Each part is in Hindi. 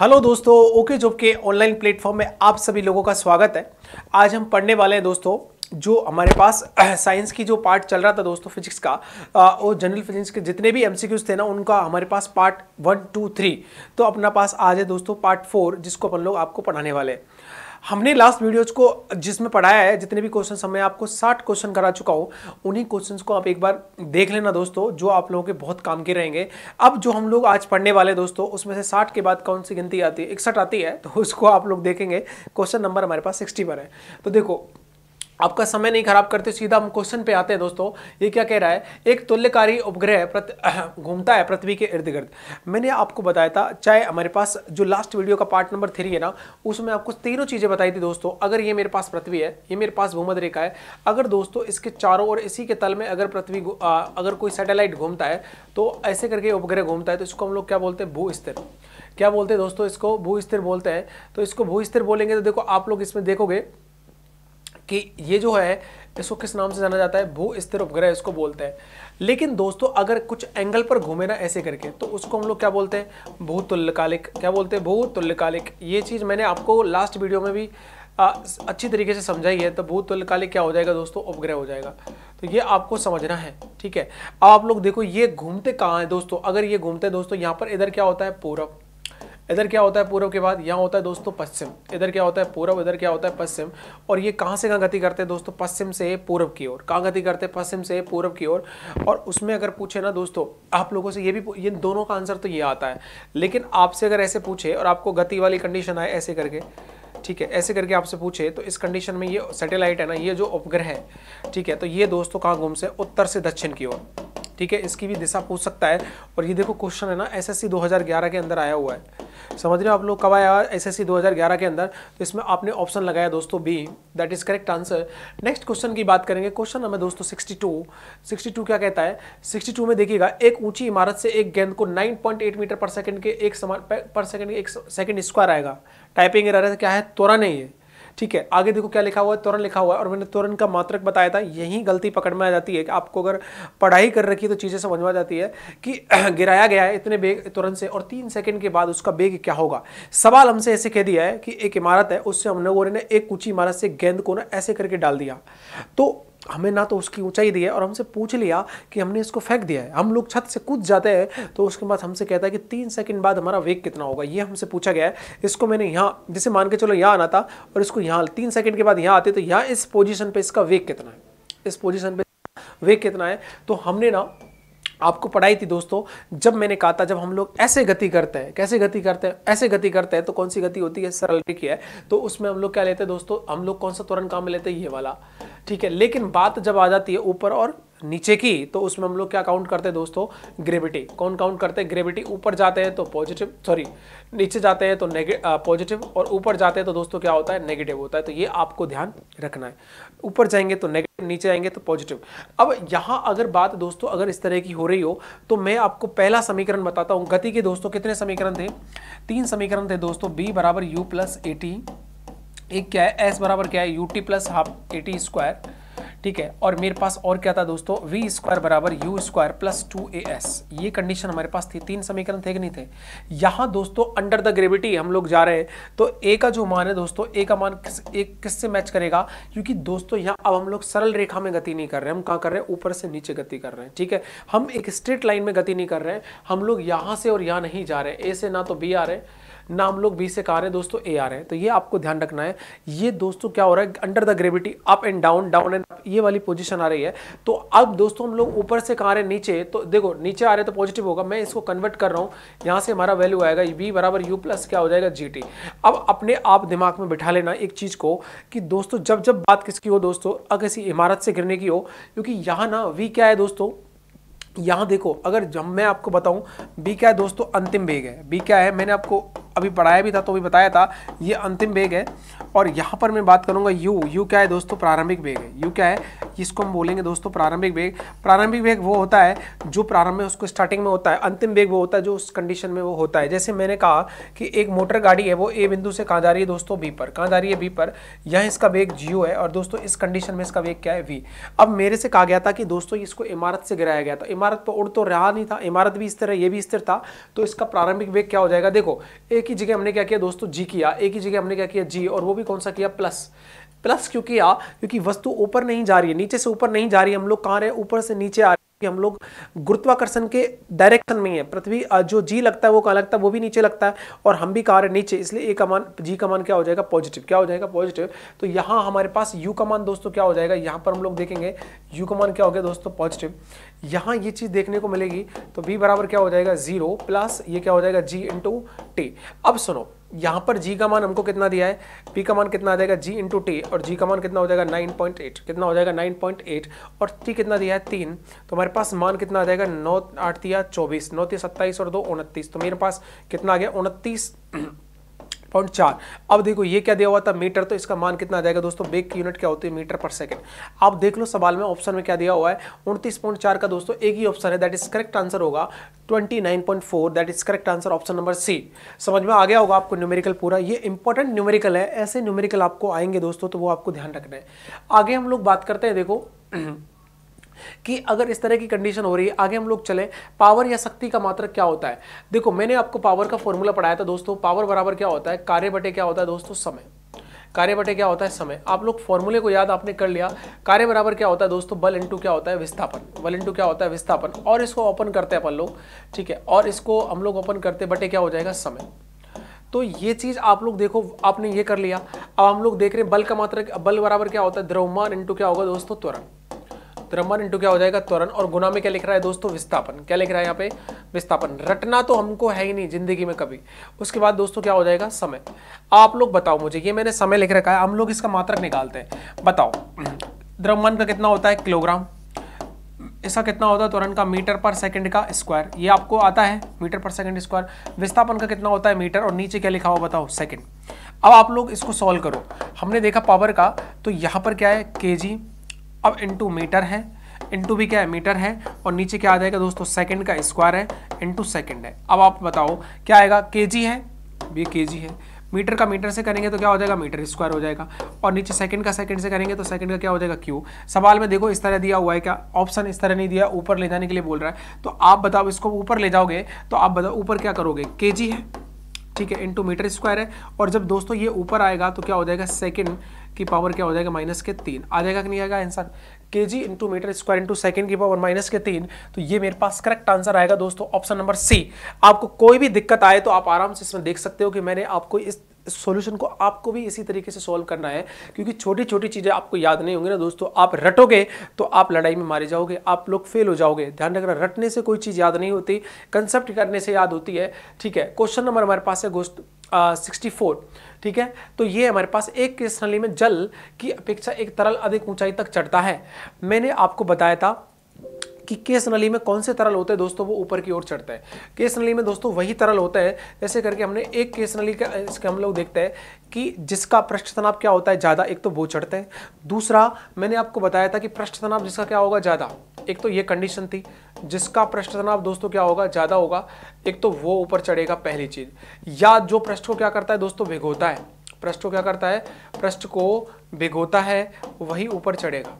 हेलो दोस्तों ओके जॉब के ऑनलाइन प्लेटफॉर्म में आप सभी लोगों का स्वागत है आज हम पढ़ने वाले हैं दोस्तों जो हमारे पास साइंस की जो पार्ट चल रहा था दोस्तों फिजिक्स का और जनरल फिजिक्स के जितने भी एमसीक्यूज थे ना उनका हमारे पास पार्ट वन टू थ्री तो अपना पास आज है दोस्तों पार्ट फोर जिसको अपन लोग आपको पढ़ाने वाले हैं हमने लास्ट वीडियोज को जिसमें पढ़ाया है जितने भी क्वेश्चन हमें आपको साठ क्वेश्चन करा चुका हूँ उन्हीं क्वेश्चन को आप एक बार देख लेना दोस्तों जो आप लोगों के बहुत काम के रहेंगे अब जो हम लोग आज पढ़ने वाले दोस्तों उसमें से साठ के बाद कौन सी गिनती आती है इकसठ आती है तो उसको आप लोग देखेंगे क्वेश्चन नंबर हमारे पास सिक्सटी पर है तो देखो आपका समय नहीं खराब करते सीधा हम क्वेश्चन पे आते हैं दोस्तों ये क्या कह रहा है एक तुल्यकारी उपग्रह घूमता है पृथ्वी के इर्द गिर्द मैंने आपको बताया था चाहे हमारे पास जो लास्ट वीडियो का पार्ट नंबर थ्री है ना उसमें आपको तीनों चीज़ें बताई थी दोस्तों अगर ये मेरे पास पृथ्वी है ये मेरे पास भूमध रेखा है अगर दोस्तों इसके चारों और इसी के तल में अगर पृथ्वी अगर कोई सैटेलाइट घूमता है तो ऐसे करके उपग्रह घूमता है तो इसको हम लोग क्या बोलते हैं स्थिर क्या बोलते हैं दोस्तों इसको स्थिर बोलते हैं तो इसको स्थिर बोलेंगे तो देखो आप लोग इसमें देखोगे कि ये जो है इसको किस नाम से जाना जाता है भू स्थिर उपग्रह इसको बोलते हैं लेकिन दोस्तों अगर कुछ एंगल पर घूमे ना ऐसे करके तो उसको हम लोग क्या बोलते हैं भूतुल्यकालिक क्या बोलते हैं भूतुल्यकालिक ये चीज़ मैंने आपको लास्ट वीडियो में भी आ, अच्छी तरीके से समझाई है तो भूतुल्यकालिक क्या हो जाएगा दोस्तों उपग्रह हो जाएगा तो ये आपको समझना है ठीक है आप लोग देखो ये घूमते कहाँ हैं दोस्तों अगर ये घूमते हैं दोस्तों यहाँ पर इधर क्या होता है पूरब इधर क्या होता है पूर्व के बाद यहाँ होता है दोस्तों पश्चिम इधर क्या होता है पूर्व इधर क्या होता है पश्चिम और ये कहाँ से कहाँ गति करते हैं दोस्तों पश्चिम से पूर्व की ओर कहाँ गति करते हैं पश्चिम से पूर्व की ओर और उसमें अगर पूछे ना दोस्तों आप लोगों से ये भी ये दोनों का आंसर तो ये आता है लेकिन आपसे अगर ऐसे पूछे और आपको गति वाली कंडीशन आए ऐसे करके ठीक है ऐसे करके आपसे पूछे तो इस कंडीशन में ये सैटेलाइट है ना ये जो उपग्रह है ठीक है तो ये दोस्तों कहाँ घूम से उत्तर से दक्षिण की ओर ठीक है इसकी भी दिशा पूछ सकता है और ये देखो क्वेश्चन है ना एसएससी 2011 के अंदर आया हुआ है समझ रहे हो आप लोग कब आया एसएससी 2011 के अंदर तो इसमें आपने ऑप्शन लगाया दोस्तों B that is correct answer next question की बात करेंगे क्वेश्चन नंबर दोस्तों सिक्सटी टू क्या कहता है टू में देखिएगा एक ऊंची इमारत से एक गेंद को एट मीटर पर सेकंड के एक समान पर सेकंड के एक सेकंड स्क्वायर आएगा टाइपिंग एरर क्या है त्वरा नहीं है ठीक है आगे देखो क्या लिखा हुआ है त्वरण लिखा हुआ है और मैंने त्वरण का मात्रक बताया था यही गलती पकड़ में आ जाती है कि आपको अगर पढ़ाई कर रखी है तो चीज़ें समझ में आ जाती है कि गिराया गया है इतने बेग त्वरण से और तीन सेकेंड के बाद उसका बेग क्या होगा सवाल हमसे ऐसे कह दिया है कि एक इमारत है उससे हम लोगों ने एक ऊंची इमारत से गेंद को ना ऐसे करके डाल दिया तो हमें ना तो उसकी ऊंचाई दी है और हमसे पूछ लिया कि हमने इसको फेंक दिया है हम लोग छत से कूद जाते हैं तो उसके बाद हमसे कहता है कि तीन सेकंड बाद हमारा वेग कितना होगा ये हमसे पूछा गया है इसको मैंने यहाँ जिसे मान के चलो यहाँ आना था और इसको यहाँ तीन सेकंड के बाद यहाँ आते तो यहाँ इस पोजिशन पर इसका वेग कितना है इस पोजिशन पर वेग कितना है तो हमने ना आपको पढ़ाई थी दोस्तों जब मैंने कहा था जब हम लोग ऐसे गति करते हैं कैसे गति करते हैं ऐसे गति करते हैं तो कौन सी गति होती है सरल की है तो उसमें हम लोग क्या लेते हैं दोस्तों हम लोग कौन सा त्वरण काम लेते हैं ये वाला ठीक है लेकिन बात जब आ जाती है ऊपर और नीचे की तो उसमें हम लोग क्या काउंट करते हैं दोस्तों ग्रेविटी कौन काउंट करते हैं ग्रेविटी ऊपर जाते हैं तो पॉजिटिव सॉरी नीचे जाते हैं तो पॉजिटिव और ऊपर जाते हैं तो दोस्तों क्या होता है नेगेटिव होता है तो ये आपको ध्यान रखना है ऊपर जाएंगे तो नेगेटिव नीचे आएंगे तो पॉजिटिव अब यहाँ अगर बात दोस्तों अगर इस तरह की हो रही हो तो मैं आपको पहला समीकरण बताता हूँ गति के दोस्तों कितने समीकरण थे तीन समीकरण थे दोस्तों बी बराबर यू प्लस ए टी एक क्या है एस बराबर क्या है U T plus half A T square ठीक है और मेरे पास और क्या था दोस्तों वी स्क्वायर बराबर U square plus two A S ये कंडीशन हमारे पास थी तीन समीकरण थे कि नहीं थे यहाँ दोस्तों अंडर द ग्रेविटी हम लोग जा रहे हैं तो ए का जो मान है दोस्तों ए का मान किस एक किससे मैच करेगा क्योंकि दोस्तों यहाँ अब हम लोग सरल रेखा में गति नहीं कर रहे हम कहाँ कर रहे हैं ऊपर से नीचे गति कर रहे हैं ठीक है हम एक स्ट्रेट लाइन में गति नहीं कर रहे हैं हम लोग यहाँ से और यहाँ नहीं जा रहे ए से ना तो बी आ रहे हैं ना हम लोग बी से कहा रहे हैं दोस्तों ए आ रहे हैं तो ये आपको ध्यान रखना है ये दोस्तों क्या हो रहा है under the gravity up and down down and up ये वाली पोजिशन आ रही है तो अब दोस्तों हम लोग ऊपर से कहा रहे हैं नीचे तो देखो नीचे आ रहे तो पॉजिटिव होगा मैं इसको कन्वर्ट कर रहा हूँ यहाँ से हमारा वैल्यू आएगा बी बराबर यू प्लस क्या हो जाएगा जी अब अपने आप दिमाग में बिठा लेना एक चीज़ को कि दोस्तों जब जब बात किसकी हो दोस्तों अगर किसी इमारत से गिरने की हो क्योंकि यहाँ ना वी क्या है दोस्तों यहाँ देखो अगर जब मैं आपको बताऊं बी क्या है दोस्तों अंतिम वेग है बी क्या है मैंने आपको अभी पढ़ाया भी था तो भी बताया था ये अंतिम वेग है और यहाँ पर मैं बात करूँगा यू यू क्या है दोस्तों प्रारंभिक वेग है यू क्या है जिसको हम बोलेंगे दोस्तों प्रारंभिक वेग प्रारंभिक वेग वो होता है जो प्रारंभ में उसको स्टार्टिंग में होता है अंतिम वेग वो होता है जो उस कंडीशन में वो होता है जैसे मैंने कहा कि एक मोटर गाड़ी है वो ए बिंदु से कहाँ जा रही है दोस्तों बी पर कहाँ जा रही है बी पर यह इसका वेग जियो है और दोस्तों इस कंडीशन में इसका वेग क्या है वी अब मेरे से कहा गया था कि दोस्तों इसको इमारत से गिराया गया था इमारत पर उड़ तो रहा नहीं था इमारत भी स्थिर है ये भी स्थिर था तो इसका प्रारंभिक वेग क्या हो जाएगा देखो एक ही जगह हमने क्या किया दोस्तों जी किया एक ही जगह हमने क्या किया जी और वो भी कौन सा किया प्लस प्लस क्योंकि आ क्योंकि वस्तु ऊपर नहीं जा रही है नीचे से ऊपर नहीं जा रही है हम लोग कहाँ रहे ऊपर से नीचे आ रहे कि हम लोग गुरुत्वाकर्षण के डायरेक्शन में है पृथ्वी जो जी लगता है वो कहाँ लगता है वो भी नीचे लगता है और हम भी कहाँ रहे नीचे इसलिए ए का मान जी का मान क्या हो जाएगा पॉजिटिव क्या हो जाएगा पॉजिटिव तो यहाँ हमारे पास यू का मान दोस्तों क्या हो जाएगा यहाँ पर हम लोग देखेंगे यू का मान क्या हो गया दोस्तों पॉजिटिव यहाँ ये चीज़ देखने को मिलेगी तो बी बराबर क्या हो जाएगा जीरो प्लस ये क्या हो जाएगा जी इंटू टी अब सुनो यहाँ पर जी का मान हमको कितना दिया है पी का मान कितना आ जाएगा जी इंटू टी और जी का मान कितना हो जाएगा 9.8 कितना हो जाएगा 9.8 और टी कितना दिया है तीन तो हमारे पास मान कितना आ जाएगा नौ आठ या चौबीस नौ तीस सत्ताईस और दो उनतीस तो मेरे पास कितना आ गया उनतीस पॉइंट चार अब देखो ये क्या दिया हुआ था मीटर तो इसका मान कितना आ जाएगा दोस्तों बेग की यूनिट क्या होती है मीटर पर सेकंड आप देख लो सवाल में ऑप्शन में क्या दिया हुआ है उनतीस पॉइंट चार का दोस्तों एक ही ऑप्शन है दैट इज करेक्ट आंसर होगा twenty nine point four that is correct answer option number C समझ में आ गया होगा आपको न्यूमेरिकल पूरा ये इंपॉर्टेंट न्यूमेरिकल है ऐसे न्यूमेरिकल आपको आएंगे दोस्तों तो वो आपको ध्यान रखना है आगे हम लोग बात करते हैं देखो कि अगर इस तरह की कंडीशन हो रही है आगे हम लोग चले पावर या शक्ति का मात्र क्या होता है देखो मैंने आपको पावर का फॉर्मूला पढ़ाया था दोस्तों पावर बराबर क्या होता है कार्य बटे क्या होता है दोस्तों समय कार्य बटे क्या होता है समय आप लोग फॉर्मूले को याद आपने कर लिया कार्य बराबर क्या होता है दोस्तों बल इंटू क्या होता है विस्थापन बल इंटू क्या होता है विस्थापन और इसको ओपन करते हैं अपन लोग ठीक है और इसको हम लोग ओपन करते बटे क्या हो जाएगा समय तो ये चीज़ आप लोग देखो आपने ये कर लिया अब हम लोग देख रहे हैं बल का मात्रा बल बराबर क्या होता है द्रव्यमान इंटू क्या होगा दोस्तों त्वरण द्रमन इंटू क्या हो जाएगा त्वरण और गुना में क्या लिख रहा है दोस्तों विस्थापन क्या लिख रहा है यहाँ पे विस्थापन रटना तो हमको है ही नहीं जिंदगी में कभी उसके बाद दोस्तों क्या हो जाएगा समय आप लोग बताओ मुझे ये मैंने समय लिख रखा है हम लोग इसका मात्रक निकालते हैं बताओ द्रमन का कितना होता है किलोग्राम इसका कितना होता है त्वरण का मीटर पर सेकंड का स्क्वायर ये आपको आता है मीटर पर सेकंड स्क्वायर विस्थापन का कितना होता है मीटर और नीचे क्या लिखा हुआ बताओ सेकंड अब आप लोग इसको सॉल्व करो हमने देखा पावर का तो यहाँ पर क्या है के जी अब इंटू मीटर है इंटू भी क्या है मीटर है और नीचे क्या आ जाएगा दोस्तों सेकंड का स्क्वायर है इंटू सेकंड है अब आप बताओ क्या आएगा के है ये के है मीटर का मीटर से करेंगे तो क्या हो जाएगा मीटर स्क्वायर हो जाएगा और नीचे सेकंड का सेकंड से करेंगे तो सेकंड का क्या हो जाएगा क्यू सवाल में देखो इस तरह दिया हुआ है क्या ऑप्शन इस तरह नहीं दिया ऊपर ले जाने के लिए बोल रहा है तो आप बताओ इसको ऊपर ले जाओगे तो आप बताओ ऊपर क्या करोगे के है ठीक है इंटू मीटर स्क्वायर है और जब दोस्तों ये ऊपर आएगा तो क्या हो जाएगा सेकेंड की पावर क्या हो जाएगा माइनस के तीन आ जाएगा कि नहीं आएगा answer K G into metre square into second की पावर माइनस के तीन तो ये मेरे पास करेक्ट आंसर आएगा दोस्तों ऑप्शन नंबर सी आपको कोई भी दिक्कत आए तो आप आराम से इसमें देख सकते हो कि मैंने आपको इस सॉल्यूशन को आपको भी इसी तरीके से सॉल्व करना है क्योंकि छोटी छोटी चीज़ें आपको याद नहीं होंगी ना दोस्तों आप रटोगे तो आप लड़ाई में मारे जाओगे आप लोग फेल हो जाओगे ध्यान रखना रटने से कोई चीज़ याद नहीं होती कंसेप्ट करने से याद होती है ठीक है क्वेश्चन नंबर हमारे पास है गोस्ट सिक्सटी फोर ठीक है तो ये हमारे पास एक केस में जल की अपेक्षा एक तरल अधिक ऊंचाई तक चढ़ता है मैंने आपको बताया था कि केस नली में कौन से तरल होते हैं दोस्तों वो ऊपर की ओर चढ़ता है केस नली में दोस्तों वही तरल होता है जैसे करके हमने एक केस नली का इसके हम लोग देखते हैं कि जिसका पृष्ठ तनाव क्या होता है ज़्यादा एक तो वो चढ़ता है दूसरा मैंने आपको बताया था कि पृष्ठ तनाव जिसका क्या होगा ज़्यादा एक तो ये कंडीशन थी जिसका पृष्ठ तनाव दोस्तों क्या होगा ज़्यादा होगा एक तो वो ऊपर चढ़ेगा पहली चीज़ या जो पृष्ठ को क्या करता है दोस्तों भिगोता है पृष्ठ को क्या करता है पृष्ठ को भिगोता है वही ऊपर चढ़ेगा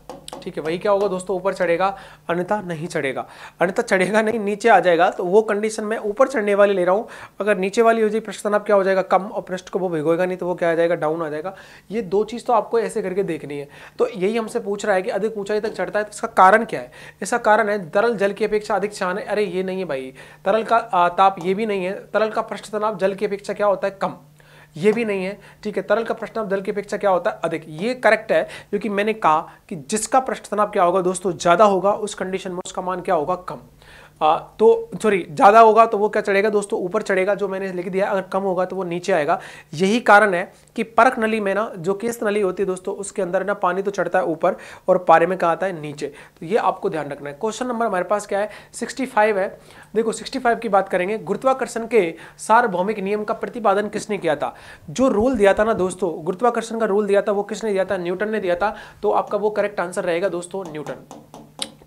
ठीक है वही क्या होगा दोस्तों ऊपर चढ़ेगा अन्यथा नहीं चढ़ेगा अन्यथा चढ़ेगा नहीं नीचे आ जाएगा तो वो कंडीशन में ऊपर चढ़ने वाली ले रहा हूँ अगर नीचे वाली हो जाए पृष्ठ आप क्या हो जाएगा कम और पृष्ठ को वो भिगोएगा नहीं तो वो क्या आ जाएगा डाउन आ जाएगा ये दो चीज़ तो आपको ऐसे करके देखनी है तो यही हमसे पूछ रहा है कि अधिक ऊंचाई तक चढ़ता है तो इसका कारण क्या है इसका कारण है तरल जल की अपेक्षा अधिक छान है अरे ये नहीं है भाई तरल का ताप ये भी नहीं है तरल का पृष्ठ तनाव जल की अपेक्षा क्या होता है कम ये भी नहीं है ठीक है तरल का अब दल की अपेक्षा क्या होता है अधिक ये करेक्ट है क्योंकि मैंने कहा कि जिसका प्रश्न तनाव क्या होगा दोस्तों ज़्यादा होगा उस कंडीशन में उसका मान क्या होगा कम आ, हाँ, तो सॉरी ज़्यादा होगा तो वो क्या चढ़ेगा दोस्तों ऊपर चढ़ेगा जो मैंने लिख दिया अगर कम होगा तो वो नीचे आएगा यही कारण है कि परख नली में ना जो किस्त नली होती है दोस्तों उसके अंदर ना पानी तो चढ़ता है ऊपर और पारे में कहाँ आता है नीचे तो ये आपको ध्यान रखना है क्वेश्चन नंबर हमारे पास क्या है सिक्सटी है देखो सिक्सटी की बात करेंगे गुरुत्वाकर्षण के सार्वभौमिक नियम का प्रतिपादन किसने किया था जो रूल दिया था ना दोस्तों गुरुत्वाकर्षण का रूल दिया था वो किसने दिया था न्यूटन ने दिया था तो आपका वो करेक्ट आंसर रहेगा दोस्तों न्यूटन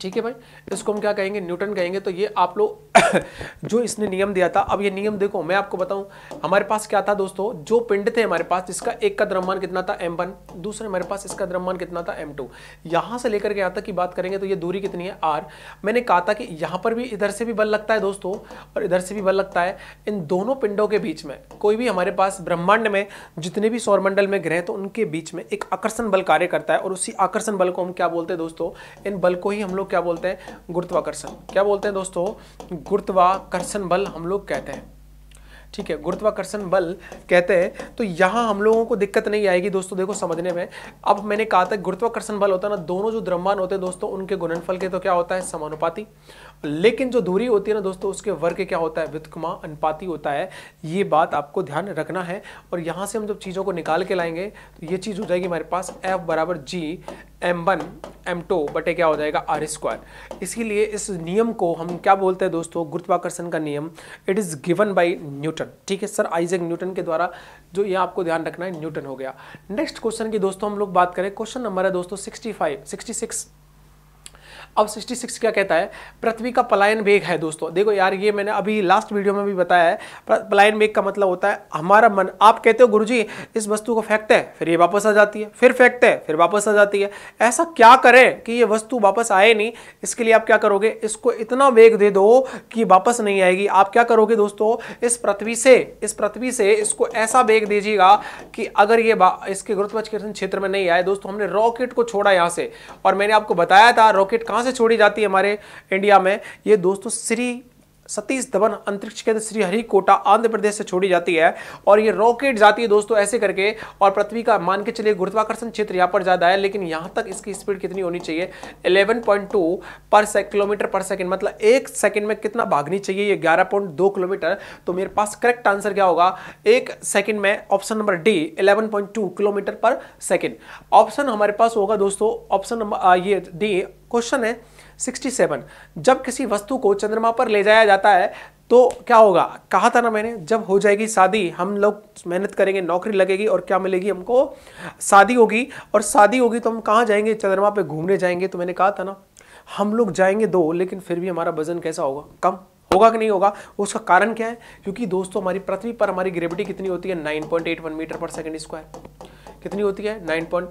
ठीक है भाई इसको हम क्या कहेंगे न्यूटन कहेंगे तो ये आप लोग जो इसने नियम दिया था अब ये नियम देखो मैं आपको बताऊं हमारे पास क्या था दोस्तों जो पिंड थे हमारे पास जिसका एक का द्रव्यमान कितना था एम वन दूसरे हमारे पास इसका द्रव्यमान कितना था एम टू यहाँ से लेकर के यहाँ तक की बात करेंगे तो ये दूरी कितनी है आर मैंने कहा था कि यहाँ पर भी इधर से भी बल लगता है दोस्तों और इधर से भी बल लगता है इन दोनों पिंडों के बीच में कोई भी हमारे पास ब्रह्मांड में जितने भी सौरमंडल में ग्रह तो उनके बीच में एक आकर्षण बल कार्य करता है और उसी आकर्षण बल को हम क्या बोलते हैं दोस्तों इन बल को ही हम लोग क्या बोलते हैं गुरुत्वाकर्षण क्या बोलते हैं दोस्तों गुरुत्वाकर्षण बल हम लोग कहते हैं ठीक है गुरुत्वाकर्षण बल कहते हैं तो यहाँ हम लोगों को दिक्कत नहीं आएगी दोस्तों देखो समझने में अब मैंने कहा था गुरुत्वाकर्षण बल होता है ना दोनों जो द्रव्यमान होते हैं दोस्तों उनके गुणनफल के तो क्या होता है समानुपाती लेकिन जो दूरी होती है ना दोस्तों उसके वर्ग क्या होता है व्युतकमा अनुपाती होता है ये बात आपको ध्यान रखना है और यहाँ से हम जब चीज़ों को निकाल के लाएंगे तो ये चीज़ हो जाएगी हमारे पास एफ बराबर G M one M two बटे क्या हो जाएगा आर स्क्वायर इसीलिए इस नियम को हम क्या बोलते हैं दोस्तों गुरुत्वाकर्षण का नियम it is given by Newton ठीक है सर आइजैक न्यूटन के द्वारा जो ये आपको ध्यान रखना है न्यूटन हो गया नेक्स्ट क्वेश्चन की दोस्तों हम लोग बात करें क्वेश्चन नंबर है दोस्तों सिक्सटी फाइव सिक्सटी सिक्स अब 66 क्या कहता है पृथ्वी का पलायन वेग है दोस्तों देखो यार ये मैंने अभी लास्ट वीडियो में भी बताया है पलायन वेग का मतलब होता है हमारा मन आप कहते हो गुरु जी इस वस्तु को फेंकते हैं फिर ये वापस आ जाती है फिर फेंकते हैं फिर वापस आ जाती है ऐसा क्या करें कि ये वस्तु वापस आए नहीं इसके लिए आप क्या करोगे इसको इतना वेग दे दो कि वापस नहीं आएगी आप क्या करोगे दोस्तों इस पृथ्वी से इस पृथ्वी से इसको ऐसा वेग दीजिएगा कि अगर ये इसके गुरुत्वाकर्षण क्षेत्र में नहीं आए दोस्तों हमने रॉकेट को छोड़ा यहाँ से और मैंने आपको बताया था रॉकेट कहाँ कहाँ से छोड़ी जाती है हमारे इंडिया में ये दोस्तों श्री सतीश धवन अंतरिक्ष केंद्र श्रीहरिकोटा आंध्र प्रदेश से छोड़ी जाती है और ये रॉकेट जाती है दोस्तों ऐसे करके और पृथ्वी का मान के चलिए गुरुत्वाकर्षण क्षेत्र यहाँ पर ज़्यादा है लेकिन यहाँ तक इसकी स्पीड कितनी होनी चाहिए 11.2 पर किलोमीटर पर सेकेंड मतलब एक सेकेंड में कितना भागनी चाहिए ये ग्यारह किलोमीटर तो मेरे पास करेक्ट आंसर क्या होगा एक सेकेंड में ऑप्शन नंबर डी 11.2 किलोमीटर पर सेकेंड ऑप्शन हमारे पास होगा दोस्तों ऑप्शन नंबर ये डी क्वेश्चन है 67 जब किसी वस्तु को चंद्रमा पर ले जाया जाता है तो क्या होगा कहा था ना मैंने जब हो जाएगी शादी हम लोग मेहनत करेंगे नौकरी लगेगी और क्या मिलेगी हमको शादी होगी और शादी होगी तो हम कहाँ जाएंगे चंद्रमा पे घूमने जाएंगे तो मैंने कहा था ना हम लोग जाएंगे दो लेकिन फिर भी हमारा वजन कैसा होगा कम होगा कि नहीं होगा उसका कारण क्या है क्योंकि दोस्तों हमारी पृथ्वी पर हमारी ग्रेविटी कितनी होती है 9.81 मीटर पर सेकंड स्क्वायर कितनी होती है 9.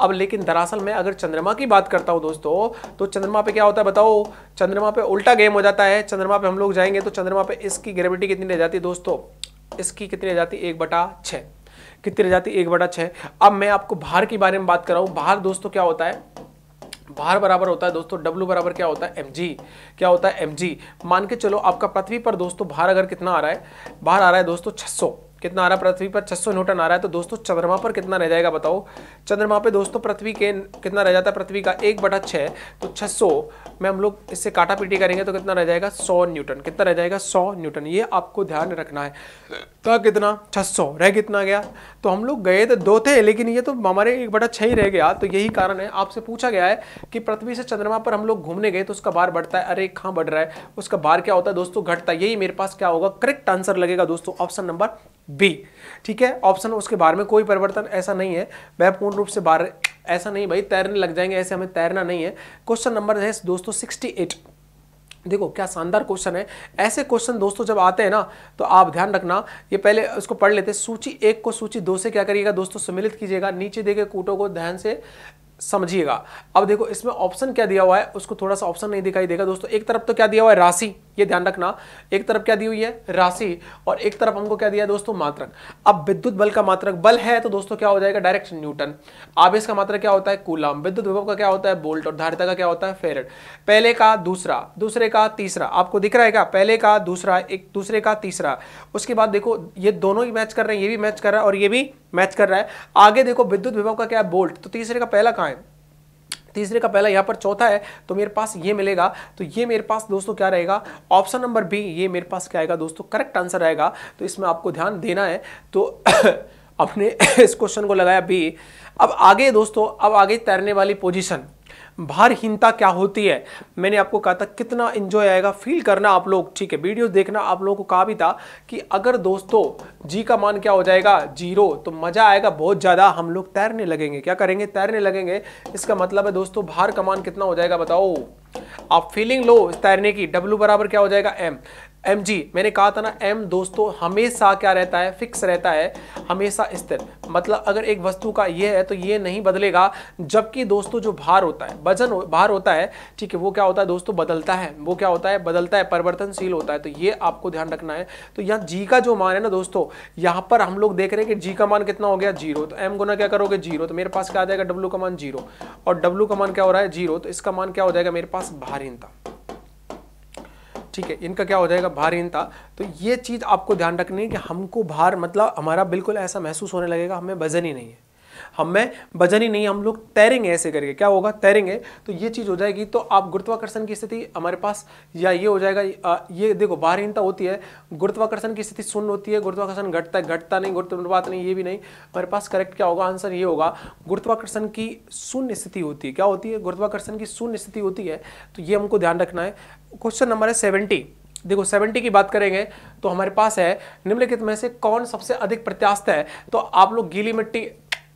अब लेकिन दरअसल मैं अगर चंद्रमा की बात करता हूँ दोस्तों तो चंद्रमा पे क्या होता है बताओ चंद्रमा पे उल्टा गेम हो जाता है चंद्रमा पे हम लोग जाएंगे तो चंद्रमा पे इसकी ग्रेविटी कितनी रह जाती है दोस्तों इसकी कितनी रह जाती है एक बटा छः कितनी रह जाती है एक बटा छः अब मैं आपको बाहर के बारे में बात कर रहा हूँ बाहर दोस्तों क्या होता है भार बराबर होता है दोस्तों W बराबर क्या होता है एम क्या होता है एम मान के चलो आपका पृथ्वी पर दोस्तों भार अगर कितना आ रहा है बाहर आ रहा है दोस्तों 600 कितना आ रहा है पृथ्वी पर 600 न्यूटन आ रहा है तो दोस्तों चंद्रमा पर कितना रह जाएगा बताओ चंद्रमा पे दोस्तों पृथ्वी के कितना रह जाता है पृथ्वी का एक बटा छः तो 600 में हम लोग इससे काटा पीटी करेंगे तो कितना रह जाएगा 100 न्यूटन कितना रह जाएगा 100 न्यूटन ये आपको ध्यान रखना है तो कितना छः रह कितना गया तो हम लोग गए तो दो थे लेकिन ये तो हमारे एक बटा ही रह गया तो यही कारण है आपसे पूछा गया है कि पृथ्वी से चंद्रमा पर हम लोग घूमने गए तो उसका बार बढ़ता है अरे कहाँ बढ़ रहा है उसका बार क्या होता है दोस्तों घटता है यही मेरे पास क्या होगा करेक्ट आंसर लगेगा दोस्तों ऑप्शन नंबर बी ठीक है ऑप्शन उसके बारे में कोई परिवर्तन ऐसा नहीं है वह पूर्ण रूप से बाहर ऐसा नहीं भाई तैरने लग जाएंगे ऐसे हमें तैरना नहीं है क्वेश्चन नंबर है दोस्तों सिक्सटी एट देखो क्या शानदार क्वेश्चन है ऐसे क्वेश्चन दोस्तों जब आते हैं ना तो आप ध्यान रखना ये पहले उसको पढ़ लेते हैं सूची एक को सूची दो से क्या करिएगा दोस्तों सम्मिलित कीजिएगा नीचे देखे कूटों को ध्यान से समझिएगा अब देखो इसमें ऑप्शन क्या दिया हुआ है उसको थोड़ा सा ऑप्शन नहीं दिखाई देगा दोस्तों एक तरफ तो क्या दिया हुआ है राशि ये ध्यान रखना एक तरफ क्या दी हुई है राशि और एक तरफ हमको क्या दिया है दोस्तों मात्रक अब विद्युत बल का मात्रक बल है तो दोस्तों क्या हो जाएगा डायरेक्ट न्यूटन आवेश का मात्रक क्या होता है कूलाम विद्युत विभव का क्या होता है बोल्ट और धारिता का क्या होता है फेरेट पहले का दूसरा दूसरे का तीसरा आपको दिख रहा है क्या पहले का दूसरा एक दूसरे का तीसरा उसके बाद देखो ये दोनों ही मैच कर रहे हैं ये भी मैच कर रहा है और ये भी मैच कर रहा है आगे देखो विद्युत विभव का क्या है बोल्ट तो तीसरे का पहला कहाँ है तीसरे का पहला यहाँ पर चौथा है तो मेरे पास ये मिलेगा तो ये मेरे पास दोस्तों क्या रहेगा ऑप्शन नंबर बी ये मेरे पास क्या आएगा दोस्तों करेक्ट आंसर आएगा तो इसमें आपको ध्यान देना है तो अपने इस क्वेश्चन को लगाया बी अब आगे दोस्तों अब आगे तैरने वाली पोजिशन भारहीनता क्या होती है मैंने आपको कहा था कितना इन्जॉय आएगा फील करना आप लोग ठीक है वीडियो देखना आप लोगों को कहा भी था कि अगर दोस्तों जी का मान क्या हो जाएगा जीरो तो मज़ा आएगा बहुत ज़्यादा हम लोग तैरने लगेंगे क्या करेंगे तैरने लगेंगे इसका मतलब है दोस्तों भार का मान कितना हो जाएगा बताओ आप फीलिंग लो तैरने की डब्लू बराबर क्या हो जाएगा एम एम जी मैंने कहा था ना एम दोस्तों हमेशा क्या रहता है फिक्स रहता है हमेशा स्थिर मतलब अगर एक वस्तु का ये है तो ये नहीं बदलेगा जबकि दोस्तों जो भार होता है वजन भार होता है ठीक है वो क्या होता है दोस्तों बदलता है वो क्या होता है बदलता है परिवर्तनशील होता है तो ये आपको ध्यान रखना है तो यहाँ जी का जो मान है ना दोस्तों यहाँ पर हम लोग देख रहे हैं कि जी का मान कितना हो गया जीरो तो एम गुना क्या करोगे जीरो तो मेरे पास क्या आ जाएगा डब्ल्यू का मान जीरो और डब्ल्यू का मान क्या हो रहा है जीरो तो इसका मान क्या हो जाएगा मेरे पास भारहीनता ठीक है इनका क्या हो जाएगा भारहीनता तो ये चीज़ आपको ध्यान रखनी है कि हमको भार मतलब हमारा बिल्कुल ऐसा महसूस होने लगेगा हमें वजन ही नहीं है हमें वजन ही नहीं हम लोग तैरेंगे ऐसे करके क्या होगा तैरेंगे तो ये चीज़ हो जाएगी तो आप गुरुत्वाकर्षण की स्थिति हमारे पास या ये हो जाएगा ये देखो भारहीनता होती है गुरुत्वाकर्षण की स्थिति शून्य होती है गुरुत्वाकर्षण घटता है घटता नहीं गुरुत्वानुपात नहीं ये भी नहीं हमारे पास करेक्ट क्या होगा आंसर ये होगा गुरुत्वाकर्षण की शून्य स्थिति होती है क्या होती है गुरुत्वाकर्षण की शून्य स्थिति होती है तो ये हमको ध्यान रखना है क्वेश्चन नंबर है सेवेंटी देखो सेवेंटी की बात करेंगे तो हमारे पास है निम्नलिखित में से कौन सबसे अधिक प्रत्यास्थ है तो आप लोग गीली मिट्टी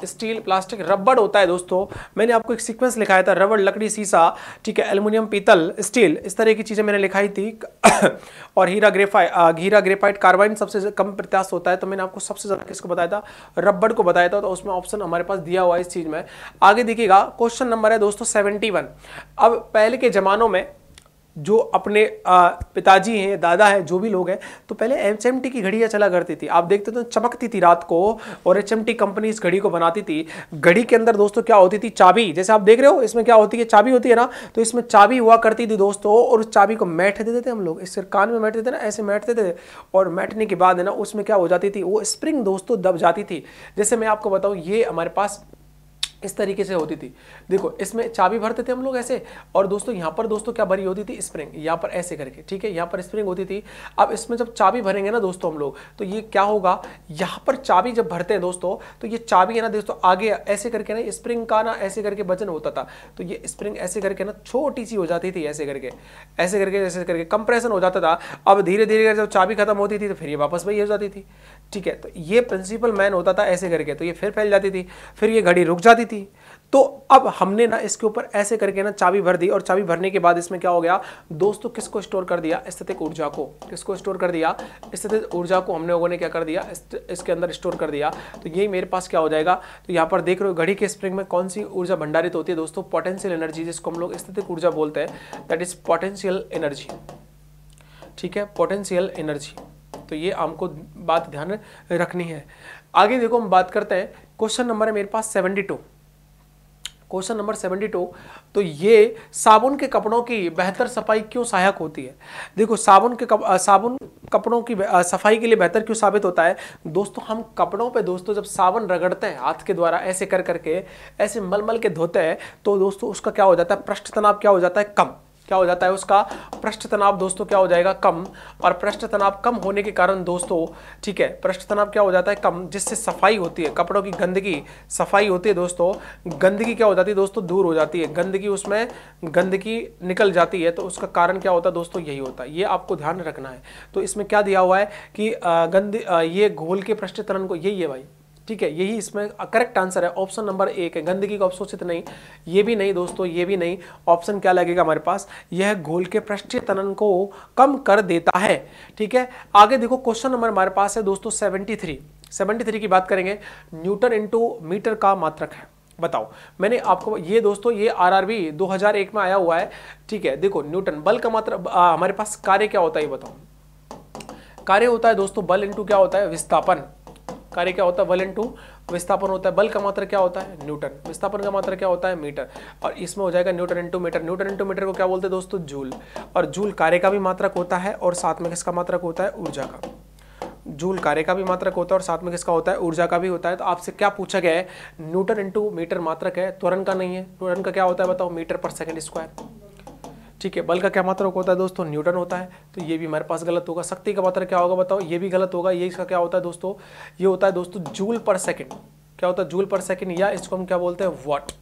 स्टील प्लास्टिक रबड़ होता है दोस्तों मैंने आपको एक सीक्वेंस लिखाया था रबड़ लकड़ी सीसा ठीक है एल्युमिनियम पीतल स्टील इस तरह की चीज़ें मैंने लिखाई थी और हीरा ग्रेफाइट हीरा ग्रेफाइट कार्बाइन सबसे कम प्रत्याश होता है तो मैंने आपको सबसे ज़्यादा किसको बताया था रबड़ को बताया था तो उसमें ऑप्शन हमारे पास दिया हुआ है इस चीज़ में आगे देखिएगा क्वेश्चन नंबर है दोस्तों सेवेंटी अब पहले के ज़मानों में जो अपने पिताजी हैं दादा हैं जो भी लोग हैं तो पहले एच की घड़ियाँ चला करती थी आप देखते थे तो चमकती थी रात को और एच कंपनी इस घड़ी को बनाती थी घड़ी के अंदर दोस्तों क्या होती थी चाबी जैसे आप देख रहे हो इसमें क्या होती है चाबी होती है ना तो इसमें चाबी हुआ करती थी दोस्तों और उस चाबी को मैठ देते थे हम लोग इस कान में मैठते थे ना ऐसे मैठते थे और मैठने के बाद है ना उसमें क्या हो जाती थी वो स्प्रिंग दोस्तों दब जाती थी जैसे मैं आपको बताऊँ ये हमारे पास इस तरीके से होती थी देखो इसमें चाबी भरते थे हम लोग ऐसे और दोस्तों यहाँ पर दोस्तों क्या भरी होती थी स्प्रिंग यहाँ पर ऐसे करके ठीक है यहाँ पर स्प्रिंग होती थी अब इसमें जब चाबी भरेंगे ना दोस्तों हम लोग तो ये क्या होगा यहाँ पर चाबी जब भरते हैं दोस्तों तो ये चाबी है ना दोस्तों आगे ऐसे करके ना स्प्रिंग का ना ऐसे करके वजन होता था तो ये स्प्रिंग ऐसे करके ना छोटी सी हो जाती थी ऐसे करके ऐसे करके ऐसे करके कंप्रेशन हो जाता था अब धीरे धीरे जब चाबी खत्म होती थी तो फिर ये वापस वही हो जाती थी ठीक है तो ये प्रिंसिपल मैन होता था ऐसे करके तो ये फिर फैल जाती थी फिर ये घड़ी रुक जाती थी थी तो अब हमने ना इसके ऊपर ऐसे करके ना चाबी भर दी और चाबी भरने के बाद इसमें क्या हो गया दोस्तों किसको स्टोर कर दिया स्थितिक ऊर्जा को किसको स्टोर कर दिया स्थितिक ऊर्जा को हमने लोगों ने क्या कर दिया इसके अंदर स्टोर कर दिया तो यही मेरे पास क्या हो जाएगा तो यहाँ पर देख रहे हो घड़ी के स्प्रिंग में कौन सी ऊर्जा भंडारित होती है दोस्तों पोटेंशियल एनर्जी जिसको हम लोग स्थितिक ऊर्जा बोलते हैं दैट इज पोटेंशियल एनर्जी ठीक है पोटेंशियल एनर्जी तो ये हमको बात ध्यान रखनी है आगे देखो हम बात करते हैं क्वेश्चन नंबर है मेरे पास seventy two question number seventy two तो ये साबुन के कपड़ों की बेहतर सफाई क्यों सहायक होती है देखो साबुन के कप, साबुन कपड़ों की सफाई के लिए बेहतर क्यों साबित होता है दोस्तों हम कपड़ों पे दोस्तों जब साबुन रगड़ते हैं हाथ के द्वारा ऐसे कर करके ऐसे मलमल के धोते हैं तो दोस्तों उसका क्या हो जाता है पृष्ठ तनाव क्या हो जाता है कम क्या हो जाता है उसका पृष्ठ तनाव दोस्तों क्या हो जाएगा कम और पृष्ठ तनाव कम होने के कारण दोस्तों ठीक है पृष्ठ तनाव क्या हो जाता है कम जिससे सफाई होती है कपड़ों की गंदगी सफाई होती है दोस्तों गंदगी क्या हो जाती है दोस्तों दूर हो जाती है गंदगी उसमें गंदगी निकल जाती है तो उसका कारण क्या होता है दोस्तों यही होता है ये आपको ध्यान रखना है तो इसमें क्या दिया हुआ है कि गंद ये घोल के पृष्ठ तनन को यही है भाई ठीक है यही इसमें करेक्ट आंसर है ऑप्शन नंबर एक है गंदगी का अवशोषित नहीं ये भी नहीं दोस्तों ये भी नहीं ऑप्शन क्या लगेगा हमारे पास यह घोल के पृष्ठीय तनन को कम कर देता है ठीक है आगे देखो क्वेश्चन नंबर हमारे पास है दोस्तों सेवेंटी थ्री सेवेंटी थ्री की बात करेंगे न्यूटन इंटू मीटर का मात्रक है बताओ मैंने आपको ये दोस्तों ये आरआरबी 2001 में आया हुआ है ठीक है देखो न्यूटन बल का मात्र हमारे पास कार्य क्या होता है ये बताओ कार्य होता है दोस्तों बल इंटू क्या होता है विस्थापन कार्य क्या होता है बल इंटू विस्थापन होता है बल का मात्रा क्या होता है न्यूटन विस्थापन का मात्रा क्या होता है मीटर और इसमें हो जाएगा newton into metre newton into metre को क्या बोलते हैं दोस्तों जूल और जूल कार्य का भी मात्रक होता है और साथ में किसका मात्रक होता है ऊर्जा का जूल कार्य का भी मात्रक होता है और साथ में किसका होता है ऊर्जा का भी होता है तो आपसे क्या पूछा गया है न्यूटन इंटू मीटर मात्रक है त्वरण का नहीं है त्वरण का क्या होता है बताओ मीटर पर सेकेंड स्क्वायर ठीक है बल का क्या मात्रक होता है दोस्तों न्यूटन होता है तो ये भी हमारे पास गलत होगा शक्ति का मात्रक क्या होगा बताओ ये भी गलत होगा ये इसका क्या होता है दोस्तों ये होता है दोस्तों जूल पर सेकेंड क्या होता है जूल पर सेकेंड या इसको हम क्या बोलते हैं वॉट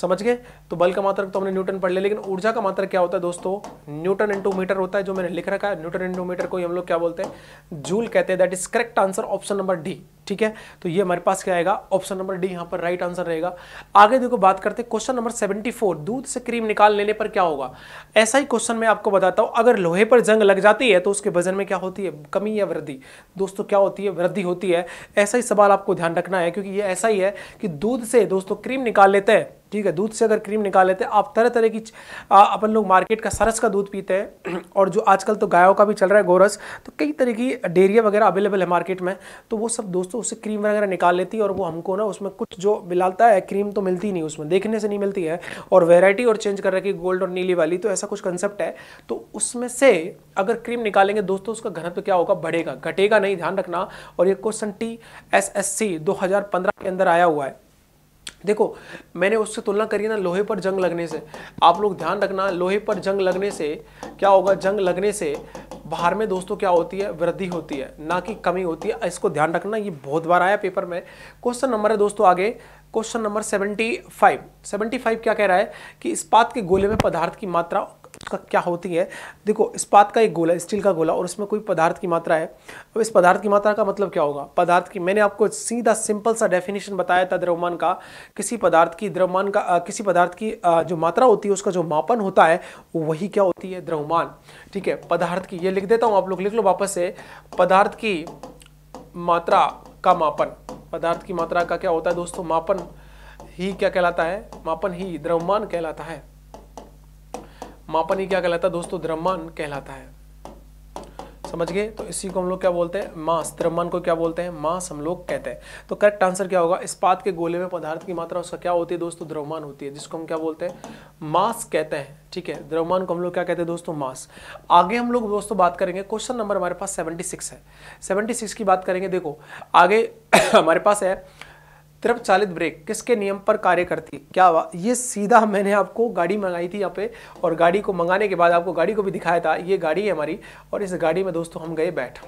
समझ गए तो बल का मात्रक तो हमने न्यूटन पढ़ लिया लेकिन ऊर्जा का मात्रक क्या होता है दोस्तों न्यूटन इंटू मीटर होता है जो मैंने लिख रखा है न्यूटन इंटू मीटर को हम लोग क्या बोलते हैं जूल कहते हैं that is correct answer option number D ठीक है तो ये हमारे पास क्या आएगा ऑप्शन नंबर डी यहाँ पर राइट आंसर रहेगा आगे देखो बात करते हैं क्वेश्चन नंबर 74 दूध से क्रीम निकाल लेने पर क्या होगा ऐसा ही क्वेश्चन मैं आपको बताता हूँ अगर लोहे पर जंग लग जाती है तो उसके वजन में क्या होती है कमी या वृद्धि दोस्तों क्या होती है वृद्धि होती है ऐसा ही सवाल आपको ध्यान रखना है क्योंकि ये ऐसा ही है कि दूध से दोस्तों क्रीम निकाल लेते हैं ठीक है दूध से अगर क्रीम निकाल लेते हैं आप तरह तरह की अपन लोग मार्केट का सरस का दूध पीते हैं और जो आजकल तो गायों का भी चल रहा है गोरस तो कई तरह की डेरिया वगैरह अवेलेबल है मार्केट में तो वो सब दोस्तों उससे क्रीम वगैरह निकाल लेती है और वो हमको ना उसमें कुछ जो मिलाता है क्रीम तो मिलती नहीं उसमें देखने से नहीं मिलती है और वेराइटी और चेंज कर रखी गोल्ड और नीली वाली तो ऐसा कुछ कंसेप्ट है तो उसमें से अगर क्रीम निकालेंगे दोस्तों उसका घनत्व क्या होगा बढ़ेगा घटेगा नहीं ध्यान रखना और ये question T S S C दो के अंदर आया हुआ है देखो मैंने उससे तुलना करी ना लोहे पर जंग लगने से आप लोग ध्यान रखना लोहे पर जंग लगने से क्या होगा जंग लगने से बाहर में दोस्तों क्या होती है वृद्धि होती है ना कि कमी होती है इसको ध्यान रखना ये बहुत बार आया पेपर में क्वेश्चन नंबर है दोस्तों आगे question number seventy five seventy five क्या कह रहा है कि इस्पात के गोले में पदार्थ की मात्रा क्या होती है देखो इस्पात का एक गोला स्टील का गोला और उसमें कोई पदार्थ की मात्रा है अब इस पदार्थ की मात्रा का मतलब क्या होगा पदार्थ की मैंने आपको सीधा सिंपल सा डेफिनेशन बताया था द्रव्यमान का किसी पदार्थ की द्रव्यमान का आ, किसी पदार्थ की आ, जो मात्रा होती है उसका जो मापन होता है वही क्या होती है द्रव्यमान ठीक है पदार्थ की ये लिख देता हूँ आप लोग लिख लो वापस से पदार्थ की मात्रा का मापन पदार्थ की मात्रा का क्या होता है दोस्तों मापन ही क्या कहलाता है मापन ही द्रव्यमान कहलाता है मापन ही क्या कहलाता है दोस्तों द्रव्यमान कहलाता है समझ गए तो इसी को हम लोग क्या बोलते हैं मास द्रव्यमान को क्या बोलते हैं मास हम लोग कहते हैं तो करेक्ट आंसर क्या होगा इस्पात के गोले में पदार्थ की मात्रा उसका क्या होती है दोस्तों द्रव्यमान होती है जिसको हम क्या बोलते हैं मास कहते हैं ठीक है द्रव्यमान को हम लोग क्या कहते हैं दोस्तों मास आगे हम लोग दोस्तों बात करेंगे क्वेश्चन नंबर हमारे पास सेवेंटी है सेवेंटी की बात करेंगे देखो आगे हमारे पास है तिरप चालित ब्रेक किसके नियम पर कार्य करती है क्या हुआ ये सीधा मैंने आपको गाड़ी मंगाई थी यहाँ पे और गाड़ी को मंगाने के बाद आपको गाड़ी को भी दिखाया था ये गाड़ी है हमारी और इस गाड़ी में दोस्तों हम गए बैठ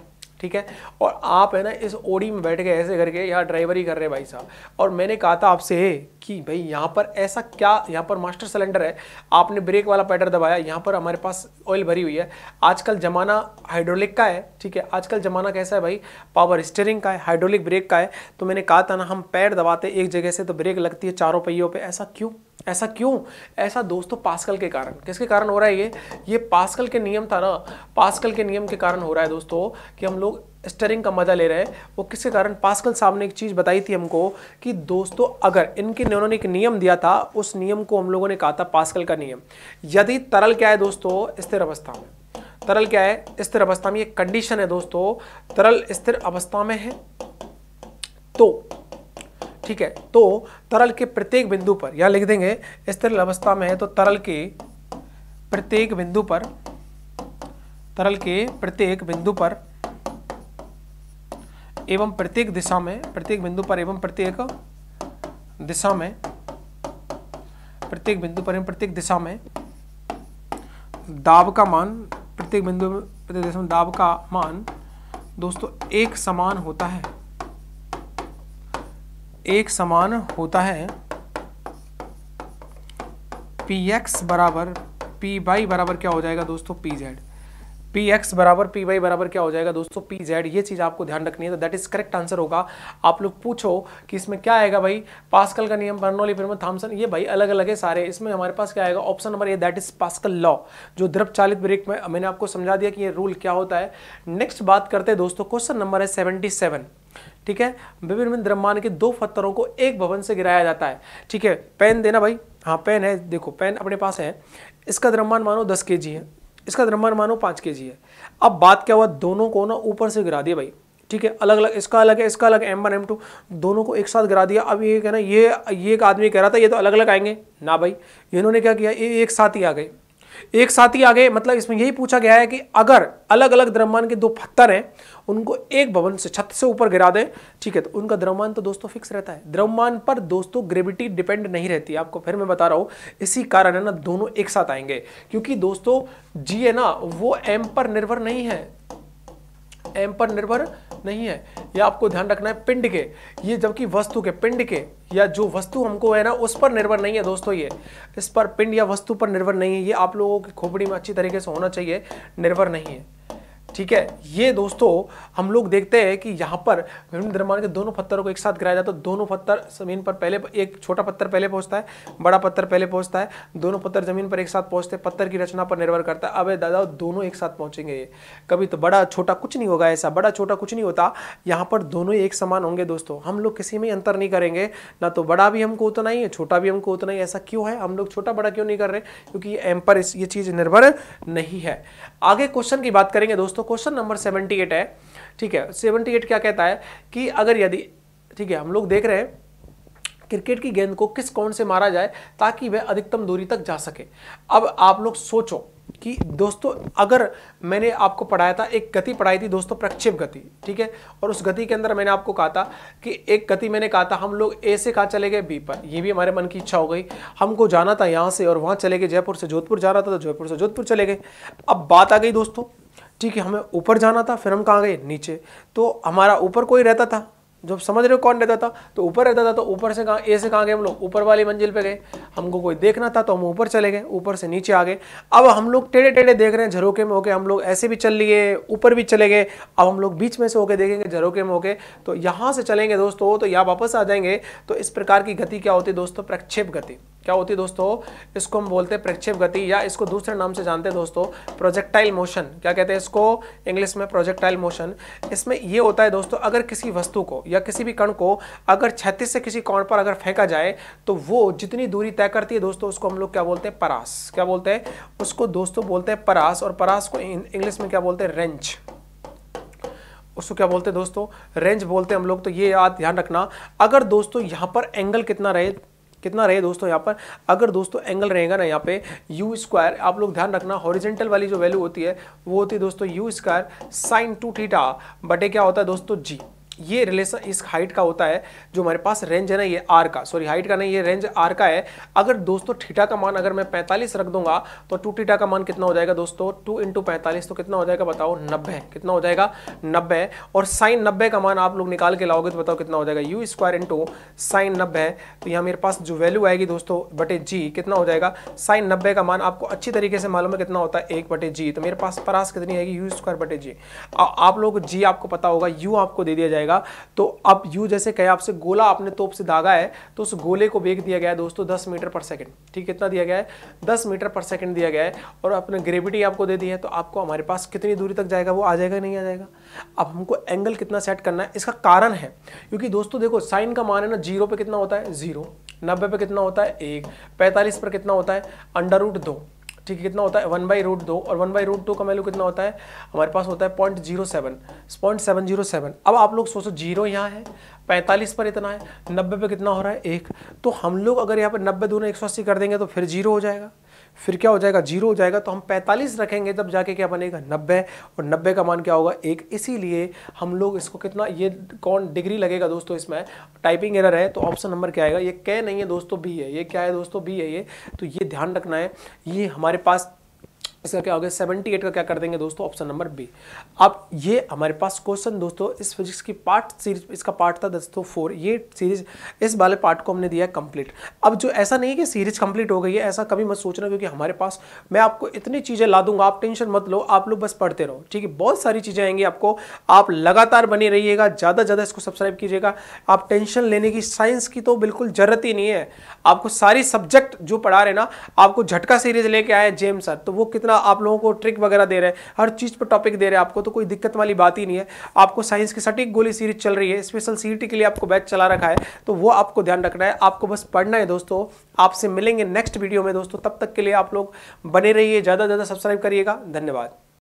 ठीक है और आप है ना इस ओडी में बैठ गए ऐसे करके यहाँ ड्राइवर ही कर रहे हैं भाई साहब और मैंने कहा था आपसे कि भाई यहाँ पर ऐसा क्या यहाँ पर मास्टर सिलेंडर है आपने ब्रेक वाला पैडर दबाया यहाँ पर हमारे पास ऑयल भरी हुई है आजकल ज़माना हाइड्रोलिक का है ठीक है आजकल ज़माना कैसा है भाई पावर स्टेयरिंग का है हाइड्रोलिक ब्रेक का है तो मैंने कहा था ना हम पैर दबाते एक जगह से तो ब्रेक लगती है चारों पहियों पर ऐसा क्यों ऐसा क्यों ऐसा दोस्तों तो पास्कल के कारण किसके कारण हो रहा है ये ये पास्कल के नियम था ना पास्कल के नियम के कारण हो रहा है दोस्तों कि हम लोग स्टरिंग का मजा ले रहे हैं वो किसके कारण पास्कल साहब ने एक चीज़ बताई थी हमको कि दोस्तों अगर इनके उन्होंने एक नियम दिया था उस नियम को हम लोगों ने कहा था पास्कल का नियम यदि तरल क्या है दोस्तों स्थिर अवस्था में तरल क्या है स्थिर अवस्था में ये कंडीशन है दोस्तों तरल स्थिर अवस्था में है तो ठीक है तो तरल के प्रत्येक बिंदु पर या लिख देंगे इस तरल अवस्था में है तो तरल के प्रत्येक बिंदु पर तरल के प्रत्येक बिंदु पर एवं प्रत्येक दिशा में प्रत्येक बिंदु पर एवं प्रत्येक दिशा में प्रत्येक बिंदु पर एवं प्रत्येक दिशा में दाब का मान प्रत्येक बिंदु प्रत्येक दिशा में दाब का मान दोस्तों एक समान होता है एक समान होता है पी एक्स बराबर पी वाई बराबर क्या हो जाएगा दोस्तों पी जेड पी एक्स बराबर पी वाई बराबर क्या हो जाएगा दोस्तों पी जेड ये चीज़ आपको ध्यान रखनी है तो दैट इज़ करेक्ट आंसर होगा आप लोग पूछो कि इसमें क्या आएगा भाई पास्कल का नियम बर्नोली फिर थॉमसन ये भाई अलग अलग है सारे इसमें हमारे पास क्या आएगा option number A that is Pascal law जो द्रव चालित ब्रेक में मैंने आपको समझा दिया कि ये रूल क्या होता है नेक्स्ट बात करते हैं दोस्तों क्वेश्चन नंबर है सेवेंटी ठीक है विभिन्न विभिन्न ब्रह्मांड के दो पत्थरों को एक भवन से गिराया जाता है ठीक है पेन देना भाई हाँ पेन है देखो पेन अपने पास है इसका ब्रह्मांड मानो दस के है इसका ब्रह्मांड मानो पाँच के है अब बात क्या हुआ दोनों को ना ऊपर से गिरा दिया भाई ठीक है अलग अलग इसका अलग है इसका अलग एम वन एम टू दोनों को एक साथ गिरा दिया अब ये कहना ये ये एक आदमी कह रहा था ये तो अलग अलग आएंगे ना भाई इन्होंने क्या किया ये एक साथ ही आ गए एक साथ ही आगे मतलब इसमें यही पूछा गया है कि अगर अलग अलग द्रव्यमान के दो पत्थर हैं उनको एक भवन से छत से ऊपर गिरा दें ठीक है तो उनका द्रव्यमान तो दोस्तों फिक्स रहता है द्रव्यमान पर दोस्तों ग्रेविटी डिपेंड नहीं रहती आपको फिर मैं बता रहा हूँ इसी कारण है ना दोनों एक साथ आएंगे क्योंकि दोस्तों जी है ना वो एम पर निर्भर नहीं है एम पर निर्भर नहीं है ये आपको ध्यान रखना है पिंड के ये जबकि वस्तु के पिंड के या जो वस्तु हमको है ना उस पर निर्भर नहीं है दोस्तों ये इस पर पिंड या वस्तु पर निर्भर नहीं है ये आप लोगों की खोपड़ी में अच्छी तरीके से होना चाहिए निर्भर नहीं है ठीक है ये दोस्तों हम लोग देखते हैं कि यहाँ पर विभिन्न द्रव्यमान के दोनों पत्थरों को एक साथ गिराया जाता है दोनों पत्थर जमीन पर पहले एक छोटा पत्थर पहले पहुँचता है बड़ा पत्थर पहले पहुँचता है दोनों पत्थर जमीन पर एक साथ पहुँचते हैं पत्थर की रचना पर निर्भर करता है अब दादा दोनों एक साथ पहुँचेंगे ये कभी तो बड़ा छोटा कुछ नहीं होगा ऐसा बड़ा छोटा कुछ नहीं होता यहाँ पर दोनों ही एक समान होंगे दोस्तों हम लोग किसी में अंतर नहीं करेंगे ना तो बड़ा भी हमको उतना ही है छोटा भी हमको उतना ही ऐसा क्यों है हम लोग छोटा बड़ा क्यों नहीं कर रहे क्योंकि एम पर ये चीज़ निर्भर नहीं है आगे क्वेश्चन की बात करेंगे दोस्तों क्वेश्चन नंबर सेवेंटी एट है ठीक है सेवेंटी एट क्या कहता है कि अगर यदि ठीक है हम लोग देख रहे हैं क्रिकेट की गेंद को किस कौन से मारा जाए ताकि वह अधिकतम दूरी तक जा सके अब आप लोग सोचो कि दोस्तों अगर मैंने आपको पढ़ाया था एक गति पढ़ाई थी दोस्तों प्रक्षेप गति ठीक है और उस गति के अंदर मैंने आपको कहा था कि एक गति मैंने कहा था हम लोग ए से कहाँ चले गए बी पर ये भी हमारे मन की इच्छा हो गई हमको जाना था यहाँ से और वहाँ चले गए जयपुर से जोधपुर जा रहा था तो जयपुर से जोधपुर चले गए अब बात आ गई दोस्तों ठीक है हमें ऊपर जाना था फिर हम कहाँ गए नीचे तो हमारा ऊपर कोई रहता था जब समझ रहे हो कौन रहता था तो ऊपर रहता था तो ऊपर से कहाँ ए से कहाँ गए हम लोग ऊपर वाली मंजिल पे गए हमको कोई देखना था तो हम ऊपर चले गए ऊपर से नीचे आ गए अब हम लोग टेढ़े टेढ़े देख रहे हैं झरोके में होके हम लोग ऐसे भी चल लिए ऊपर भी चले गए अब हम लोग बीच में से होके देखेंगे झरोके में होके तो यहाँ से चलेंगे दोस्तों तो यहाँ वापस आ जाएंगे तो इस प्रकार की गति क्या होती है दोस्तों प्रक्षेप गति क्या होती है दोस्तों इसको हम बोलते हैं प्रक्षेप गति या इसको दूसरे नाम से जानते हैं दोस्तों प्रोजेक्टाइल मोशन क्या कहते हैं इसको इंग्लिश में प्रोजेक्टाइल मोशन इसमें यह होता है दोस्तों अगर किसी वस्तु को या किसी भी कण को अगर छत्तीस से किसी कोण पर अगर फेंका जाए तो वो जितनी दूरी तय करती है दोस्तों उसको हम लोग क्या बोलते हैं परास क्या बोलते हैं उसको दोस्तों बोलते हैं परास और परास को इंग्लिश में क्या बोलते हैं रेंच उसको क्या बोलते हैं दोस्तों रेंज बोलते हैं हम लोग तो ये याद ध्यान रखना अगर दोस्तों यहाँ पर एंगल कितना रहे कितना रहे दोस्तों यहाँ पर अगर दोस्तों एंगल रहेगा ना यहाँ पे यू स्क्वायर आप लोग ध्यान रखना हॉरिजेंटल वाली जो वैल्यू होती है वो होती है दोस्तों U square sine two theta बटे क्या होता है दोस्तों जी ये रिलेशन इस हाइट का होता है जो हमारे पास रेंज है ना ये आर का सॉरी हाइट का नहीं ये रेंज आर का है अगर दोस्तों ठीठा का मान अगर मैं 45 रख दूंगा तो टू ठीठा का मान कितना हो जाएगा दोस्तों टू इंटू पैंतालीस तो कितना हो जाएगा बताओ नब्बे कितना हो जाएगा नब्बे और साइन नब्बे का मान आप लोग निकाल के लाओगे तो बताओ कितना हो जाएगा यू स्क्वायर इंटू साइन नब्बे तो यहाँ मेरे पास जो वैल्यू आएगी दोस्तों बटे जी कितना हो जाएगा साइन नब्बे का मान आपको अच्छी तरीके से मालूम है कितना होता है एक बटे जी तो मेरे पास परास कितनी आएगी यू स्क्वायर बटे जी आप लोग जी आपको पता होगा यू आपको दे दिया जाएगा जाएगा तो अब यू जैसे कहे आपसे गोला आपने तोप से दागा है तो उस गोले को वेग दिया गया है दोस्तों दस मीटर पर सेकेंड ठीक है कितना दिया गया है दस मीटर पर सेकेंड दिया गया है और अपने ग्रेविटी आपको दे दी है तो आपको हमारे पास कितनी दूरी तक जाएगा वो आ जाएगा नहीं आ जाएगा अब हमको एंगल कितना सेट करना है इसका कारण है क्योंकि दोस्तों देखो साइन का मान है ना जीरो पे कितना होता है जीरो नब्बे पे कितना होता है एक पैंतालीस पर कितना होता है अंडर रूट दो ठीक है कितना होता है वन बाई रूट दो और वन बाई रूट दो का वैल्यू कितना होता है हमारे पास होता है point zero seven point seven zero seven अब आप लोग सोचो जीरो यहाँ है पैंतालीस पर इतना है नब्बे पे कितना हो रहा है एक तो हम लोग अगर यहाँ पर नब्बे दोनों एक सौ अस्सी कर देंगे तो फिर जीरो हो जाएगा फिर क्या हो जाएगा जीरो हो जाएगा तो हम 45 रखेंगे तब जाके क्या बनेगा 90 और 90 का मान क्या होगा एक इसीलिए हम लोग इसको कितना ये कौन डिग्री लगेगा दोस्तों इसमें टाइपिंग एरर है तो ऑप्शन नंबर क्या आएगा ये कै नहीं है दोस्तों बी है ये क्या है दोस्तों बी है ये तो ये ध्यान रखना है ये हमारे पास इसका क्या हो गया सेवेंटी एट का क्या कर देंगे दोस्तों ऑप्शन नंबर बी अब ये हमारे पास क्वेश्चन दोस्तों इस फिजिक्स की पार्ट सीरीज इसका पार्ट था दोस्तों फोर ये सीरीज इस वाले पार्ट को हमने दिया है कंप्लीट अब जो ऐसा नहीं है कि सीरीज कंप्लीट हो गई है ऐसा कभी मत सोचना क्योंकि हमारे पास मैं आपको इतनी चीज़ें ला दूंगा आप टेंशन मत लो आप लोग बस पढ़ते रहो ठीक है बहुत सारी चीज़ें आएंगी आपको आप लगातार बने रहिएगा ज़्यादा ज़्यादा इसको सब्सक्राइब कीजिएगा आप टेंशन लेने की साइंस की तो बिल्कुल ज़रूरत ही नहीं है आपको सारी सब्जेक्ट जो पढ़ा रहे ना आपको झटका सीरीज लेके आए जेम सर तो वो कितना इतना आप लोगों को ट्रिक वगैरह दे रहे हैं हर चीज़ पर टॉपिक दे रहे हैं आपको तो कोई दिक्कत वाली बात ही नहीं है आपको साइंस की सटीक गोली सीरीज चल रही है स्पेशल सी के लिए आपको बैच चला रखा है तो वो आपको ध्यान रखना है आपको बस पढ़ना है दोस्तों आपसे मिलेंगे नेक्स्ट वीडियो में दोस्तों तब तक के लिए आप लोग बने रहिए ज़्यादा से ज़्यादा सब्सक्राइब करिएगा धन्यवाद